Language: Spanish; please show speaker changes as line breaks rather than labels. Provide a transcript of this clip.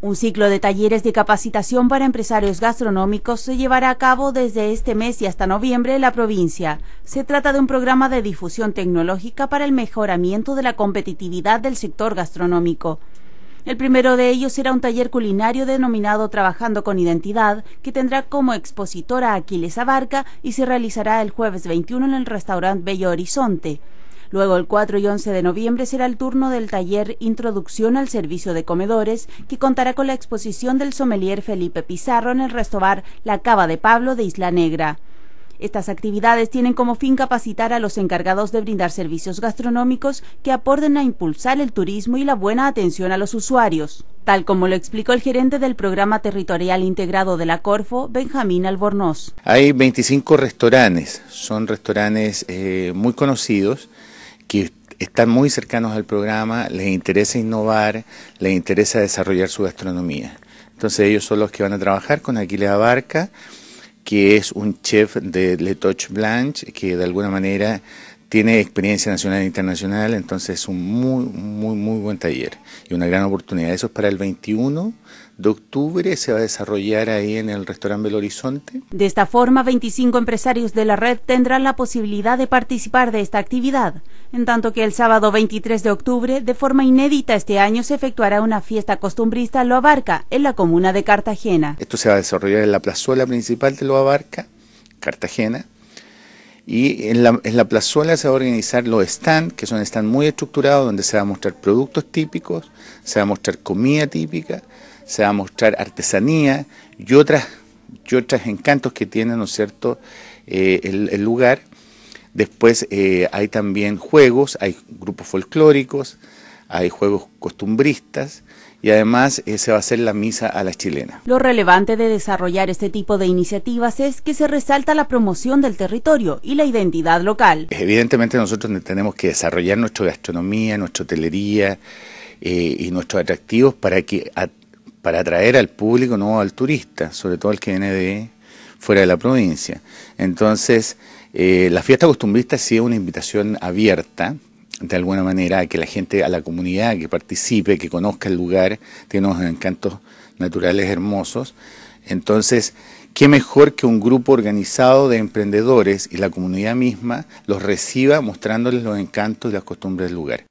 Un ciclo de talleres de capacitación para empresarios gastronómicos se llevará a cabo desde este mes y hasta noviembre en la provincia. Se trata de un programa de difusión tecnológica para el mejoramiento de la competitividad del sector gastronómico. El primero de ellos será un taller culinario denominado Trabajando con Identidad, que tendrá como expositora a Aquiles Abarca y se realizará el jueves 21 en el restaurante Bello Horizonte. Luego, el 4 y 11 de noviembre será el turno del taller Introducción al Servicio de Comedores, que contará con la exposición del sommelier Felipe Pizarro en el restobar La Cava de Pablo de Isla Negra. Estas actividades tienen como fin capacitar a los encargados de brindar servicios gastronómicos que aporten a impulsar el turismo y la buena atención a los usuarios, tal como lo explicó el gerente del programa territorial integrado de la Corfo, Benjamín Albornoz.
Hay 25 restaurantes, son restaurantes eh, muy conocidos que están muy cercanos al programa, les interesa innovar, les interesa desarrollar su gastronomía. Entonces ellos son los que van a trabajar con Aquiles Abarca, que es un chef de Touch Blanche, que de alguna manera tiene experiencia nacional e internacional, entonces es un muy, muy, muy buen taller y una gran oportunidad. Eso es para el 21 de octubre, se va a desarrollar ahí en el restaurante Belo Horizonte.
De esta forma, 25 empresarios de la red tendrán la posibilidad de participar de esta actividad, en tanto que el sábado 23 de octubre, de forma inédita este año, se efectuará una fiesta costumbrista en Lo Abarca, en la comuna de Cartagena.
Esto se va a desarrollar en la plazuela principal de Lo Abarca, Cartagena y en la, en la plazuela se va a organizar los stands, que son stands muy estructurados, donde se va a mostrar productos típicos, se va a mostrar comida típica, se va a mostrar artesanía y otras, y otros encantos que tiene, ¿no cierto?, eh, el, lugar. Después eh, hay también juegos, hay grupos folclóricos, hay juegos costumbristas y además eh, se va a hacer la misa a la chilena.
Lo relevante de desarrollar este tipo de iniciativas es que se resalta la promoción del territorio y la identidad local.
Evidentemente nosotros tenemos que desarrollar nuestra gastronomía, nuestra hotelería eh, y nuestros atractivos para que para atraer al público, no al turista, sobre todo al que viene de fuera de la provincia. Entonces, eh, la fiesta costumbrista sí es una invitación abierta de alguna manera, a que la gente, a la comunidad que participe, que conozca el lugar, tiene unos encantos naturales hermosos. Entonces, qué mejor que un grupo organizado de emprendedores y la comunidad misma los reciba mostrándoles los encantos y las costumbres del lugar.